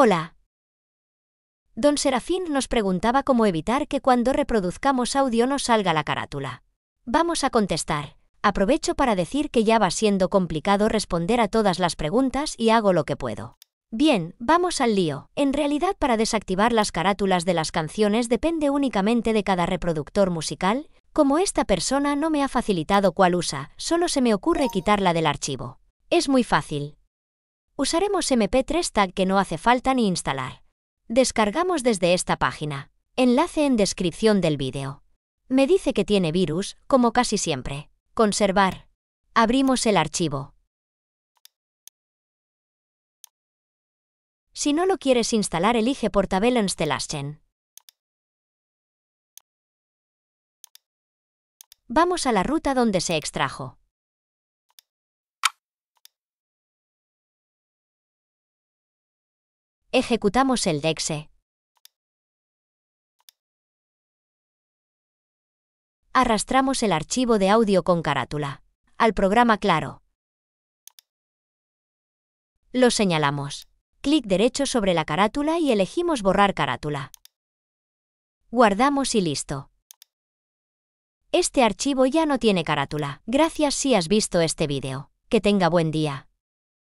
Hola. Don Serafín nos preguntaba cómo evitar que cuando reproduzcamos audio no salga la carátula. Vamos a contestar. Aprovecho para decir que ya va siendo complicado responder a todas las preguntas y hago lo que puedo. Bien, vamos al lío. En realidad para desactivar las carátulas de las canciones depende únicamente de cada reproductor musical, como esta persona no me ha facilitado cuál usa, solo se me ocurre quitarla del archivo. Es muy fácil usaremos MP3 Tag que no hace falta ni instalar. Descargamos desde esta página. Enlace en descripción del vídeo. Me dice que tiene virus, como casi siempre. Conservar. Abrimos el archivo. Si no lo quieres instalar, elige Portabellens en Vamos a la ruta donde se extrajo. Ejecutamos el DEXE. Arrastramos el archivo de audio con carátula al programa Claro. Lo señalamos. Clic derecho sobre la carátula y elegimos borrar carátula. Guardamos y listo. Este archivo ya no tiene carátula. Gracias si has visto este vídeo. Que tenga buen día.